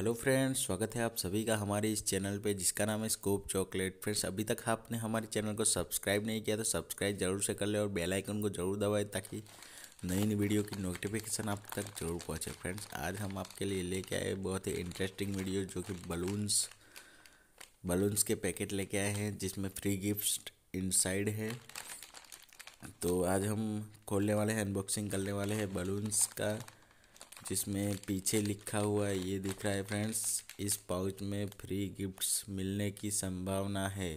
hello friends स्वागत है आप सभी का हमारे इस चैनल पे जिसका नाम है स्कोप चॉकलेट फ्रेंड्स अभी तक आपने हमारे चैनल को सब्सक्राइब नहीं किया तो सब्सक्राइब जरूर से कर ले और बेल आइकन को जरूर दबाए ताकि नई नई वीडियो की नोटिफिकेशन आप तक जरूर पहुंचे फ्रेंड्स आज हम आपके लिए लेके आए बहुत ही इंटरेस्टिंग वीडियो जो कि बलून्स बलून्स के पैकेट लेके आए हैं जिसमें फ्री गिफ्ट इनसाइड है तो आज हम खोलने वाले हैं अनबॉक्सिंग करने वाले हैं बलून्स का जिसमें पीछे लिखा हुआ है ये दिख रहा है फ्रेंड्स इस पाउच में फ्री गिफ्ट्स मिलने की संभावना है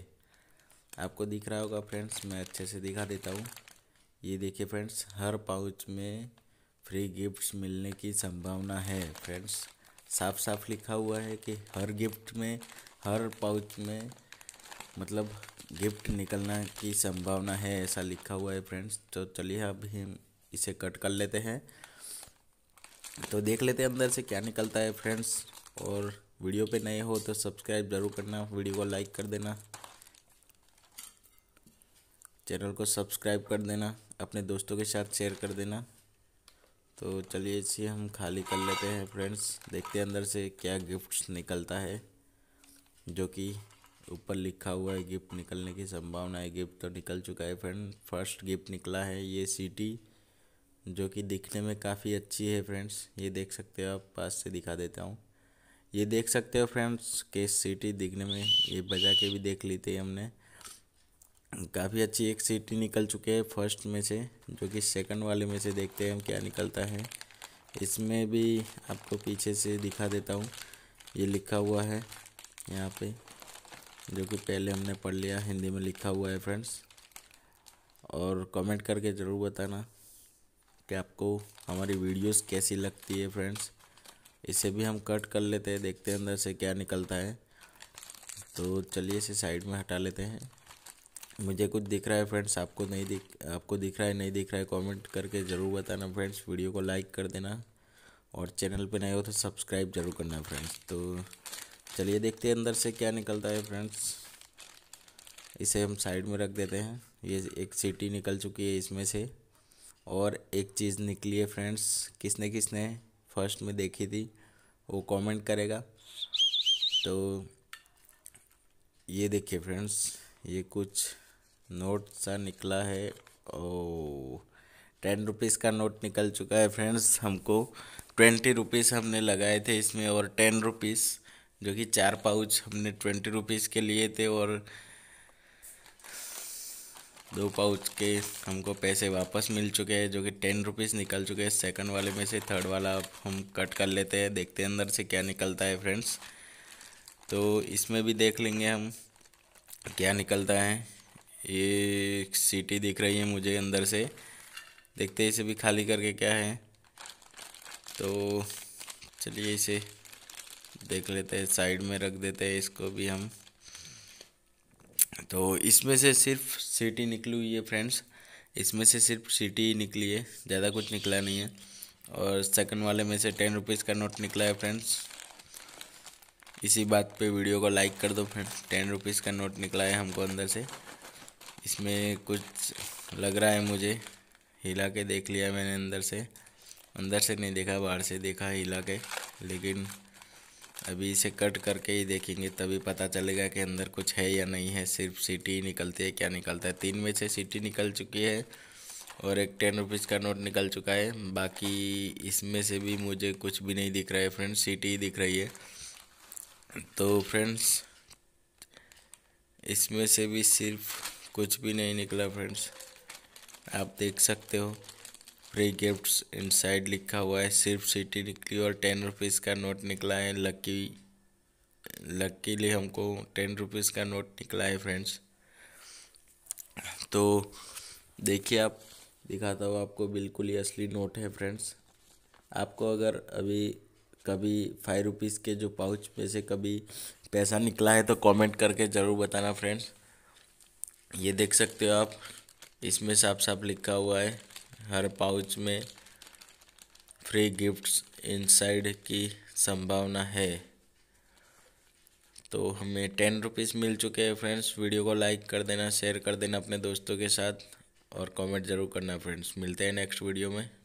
आपको दिख रहा होगा फ्रेंड्स मैं अच्छे से दिखा देता हूँ ये देखिए फ्रेंड्स हर पाउच में फ्री गिफ्ट्स मिलने की संभावना है फ्रेंड्स साफ साफ लिखा हुआ है कि हर गिफ्ट में हर पाउच में मतलब गिफ्ट निकलना की संभावना है ऐसा लिखा हुआ है फ्रेंड्स तो चलिए अब हम इसे कट कर लेते हैं तो देख लेते हैं अंदर से क्या निकलता है फ्रेंड्स और वीडियो पे नए हो तो सब्सक्राइब ज़रूर करना वीडियो को लाइक कर देना चैनल को सब्सक्राइब कर देना अपने दोस्तों के साथ शेयर कर देना तो चलिए इसी हम खाली कर लेते हैं फ्रेंड्स देखते हैं अंदर से क्या गिफ्ट निकलता है जो कि ऊपर लिखा हुआ है गिफ्ट निकलने की संभावना है गिफ्ट तो निकल चुका है फ्रेंड फर्स्ट गिफ्ट निकला है ये सिटी जो कि दिखने में काफ़ी अच्छी है फ्रेंड्स ये देख सकते हो आप पास से दिखा देता हूँ ये देख सकते हो फ्रेंड्स के सीटी दिखने में ये बजा के भी देख ली थी हमने काफ़ी अच्छी एक सीटी निकल चुके है फर्स्ट में से जो कि सेकंड वाले में से देखते हैं हम क्या निकलता है इसमें भी आपको पीछे से दिखा देता हूँ ये लिखा हुआ है यहाँ पे जो कि पहले हमने पढ़ लिया हिंदी में लिखा हुआ है फ्रेंड्स और कमेंट करके ज़रूर बताना कि आपको हमारी वीडियोस कैसी लगती है फ्रेंड्स इसे भी हम कट कर लेते हैं देखते हैं अंदर से क्या निकलता है तो चलिए इसे साइड में हटा लेते हैं मुझे कुछ दिख रहा है फ्रेंड्स आपको नहीं दिख आपको दिख रहा है नहीं दिख रहा है कमेंट करके ज़रूर बताना फ्रेंड्स वीडियो को लाइक कर देना और चैनल पर नए हो तो सब्सक्राइब जरूर करना फ्रेंड्स तो चलिए देखते हैं अंदर से क्या निकलता है फ्रेंड्स इसे हम साइड में रख देते हैं ये एक सीटी निकल चुकी है इसमें से और एक चीज़ निकली है फ्रेंड्स किसने किसने फर्स्ट में देखी थी वो कमेंट करेगा तो ये देखिए फ्रेंड्स ये कुछ नोट सा निकला है ओ टेन रुपीज़ का नोट निकल चुका है फ्रेंड्स हमको ट्वेंटी रुपीज़ हमने लगाए थे इसमें और टेन रुपीज़ जो कि चार पाउच हमने ट्वेंटी रुपीज़ के लिए थे और दो पाउच के हमको पैसे वापस मिल चुके हैं जो कि टेन रुपीज़ निकल चुके हैं सेकंड वाले में से थर्ड वाला हम कट कर लेते हैं देखते हैं अंदर से क्या निकलता है फ्रेंड्स तो इसमें भी देख लेंगे हम क्या निकलता है ये सीटी दिख रही है मुझे अंदर से देखते हैं इसे भी खाली करके क्या है तो चलिए इसे देख लेते हैं साइड में रख देते हैं इसको भी हम तो इसमें से सिर्फ सीटी निकली हुई है फ्रेंड्स इसमें से सिर्फ सीटी निकली है ज़्यादा कुछ निकला नहीं है और सेकंड वाले में से टेन रुपीज़ का नोट निकला है फ्रेंड्स इसी बात पे वीडियो को लाइक कर दो फ्रेंड्स टेन रुपीज़ का नोट निकला है हमको अंदर से इसमें कुछ लग रहा है मुझे हिला के देख लिया मैंने अंदर से अंदर से नहीं देखा बाहर से देखा हिला के लेकिन अभी इसे कट करके ही देखेंगे तभी पता चलेगा कि अंदर कुछ है या नहीं है सिर्फ सीटी ही निकलती है क्या निकलता है तीन में से सीटी निकल चुकी है और एक टेन रुपीज़ का नोट निकल चुका है बाकी इसमें से भी मुझे कुछ भी नहीं दिख रहा है फ्रेंड्स सीटी ही दिख रही है तो फ्रेंड्स इसमें से भी सिर्फ कुछ भी नहीं निकला फ्रेंड्स आप देख सकते हो फ्री गिफ्ट्स इनसाइड लिखा हुआ है सिर्फ सिटी निकली और टेन रुपीज़ का नोट निकला है लकी लकीली हमको टेन रुपीज़ का नोट निकला है फ्रेंड्स तो देखिए आप दिखाता हूँ आपको बिल्कुल ही असली नोट है फ्रेंड्स आपको अगर अभी कभी फाइव रुपीज़ के जो पाउच में से कभी पैसा निकला है तो कमेंट करके ज़रूर बताना फ्रेंड्स ये देख सकते हो आप इसमें साफ साफ लिखा हुआ है हर पाउच में फ्री गिफ्ट्स इनसाइड की संभावना है तो हमें टेन रुपीज़ मिल चुके हैं फ्रेंड्स वीडियो को लाइक कर देना शेयर कर देना अपने दोस्तों के साथ और कमेंट ज़रूर करना फ्रेंड्स मिलते हैं नेक्स्ट वीडियो में